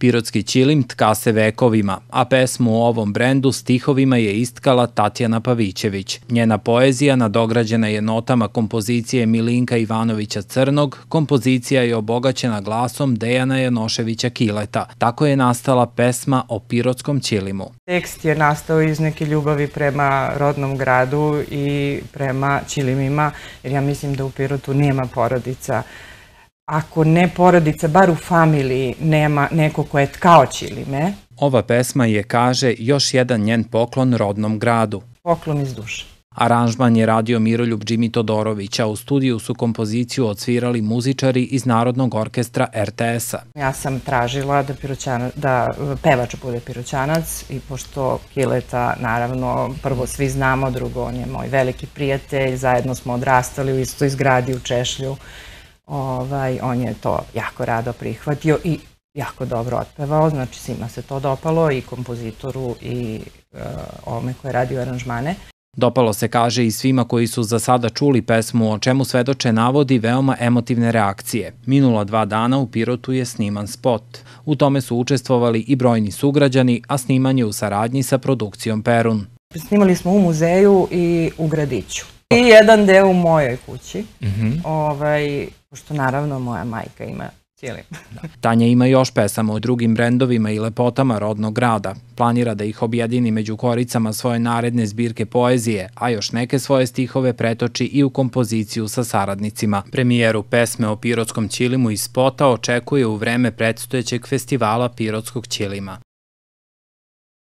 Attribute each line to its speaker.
Speaker 1: Pirotski ćilim tka se vekovima, a pesmu o ovom brendu stihovima je istkala Tatjana Pavićević. Njena poezija nadograđena je notama kompozicije Milinka Ivanovića Crnog, kompozicija je obogaćena glasom Dejana Janoševića Kileta. Tako je nastala pesma o pirotskom ćilimu.
Speaker 2: Tekst je nastao iz neke ljubavi prema rodnom gradu i prema ćilimima, jer ja mislim da u Pirotu nema porodica ako ne porodica, bar u familiji nema neko
Speaker 1: ko je tkao ćilime. Ova pesma je, kaže, još jedan njen poklon rodnom gradu.
Speaker 2: Poklon iz duše.
Speaker 1: Aranžman je radio Miroljub Džimi Todorović, a u studiju su kompoziciju odsvirali muzičari iz Narodnog orkestra RTS-a.
Speaker 2: Ja sam tražila da, da pevač bude piroćanac i pošto Kileta, naravno, prvo svi znamo, drugo on je moj veliki prijatelj, zajedno smo odrastali u istoj zgradi u Češlju ovaj, on je to jako rado prihvatio i jako dobro otpevao, znači svima se to dopalo i kompozitoru i e, ome koje radio aranžmane.
Speaker 1: Dopalo se kaže i svima koji su za sada čuli pesmu o čemu svedoče navodi veoma emotivne reakcije. Minula dva dana u Pirotu je sniman spot. U tome su učestvovali i brojni sugrađani, a snimanje u saradnji sa produkcijom Perun.
Speaker 2: Snimali smo u muzeju i u gradiću. I jedan deo u mojoj kući, mhm. ovaj, pošto naravno moja majka ima cijeli. Da.
Speaker 1: Tanja ima još pesama o drugim brendovima i lepotama rodnog grada. Planira da ih objedini među koricama svoje naredne zbirke poezije, a još neke svoje stihove pretoči i u kompoziciju sa saradnicima. Premijeru pesme o pirotskom ćilimu iz spota očekuje u vreme predstojećeg festivala pirotskog ćilima.